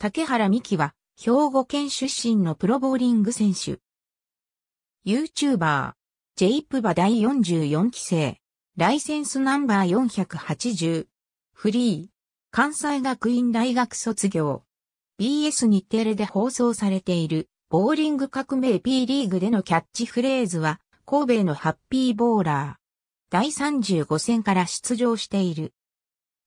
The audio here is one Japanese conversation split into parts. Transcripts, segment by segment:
竹原美希は、兵庫県出身のプロボーリング選手。YouTuber、ジェイプバ第44期生、ライセンスナンバー480、フリー、関西学院大学卒業、BS 日テレで放送されている、ボーリング革命 P リーグでのキャッチフレーズは、神戸のハッピーボーラー。第35戦から出場している。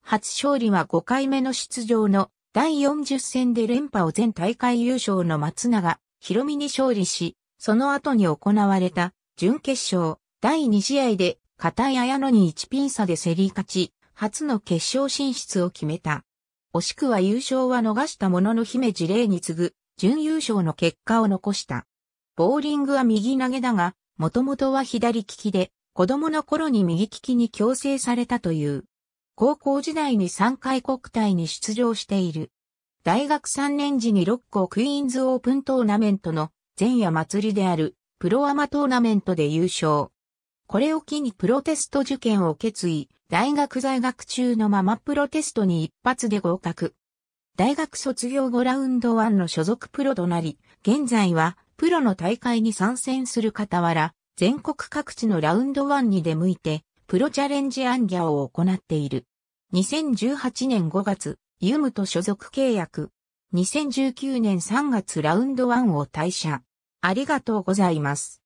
初勝利は5回目の出場の第40戦で連覇を全大会優勝の松永、博美に勝利し、その後に行われた準決勝第2試合で片井綾野に1ピン差で競り勝ち、初の決勝進出を決めた。惜しくは優勝は逃したものの姫事例に次ぐ、準優勝の結果を残した。ボーリングは右投げだが、もともとは左利きで、子供の頃に右利きに強制されたという。高校時代に3回国体に出場している。大学3年時に6校クイーンズオープントーナメントの前夜祭りであるプロアマトーナメントで優勝。これを機にプロテスト受験を決意、大学在学中のままプロテストに一発で合格。大学卒業後ラウンド1の所属プロとなり、現在はプロの大会に参戦する傍ら、全国各地のラウンド1に出向いて、プロチャレンジアンギャを行っている。2018年5月、ユムと所属契約。2019年3月ラウンド1を退社。ありがとうございます。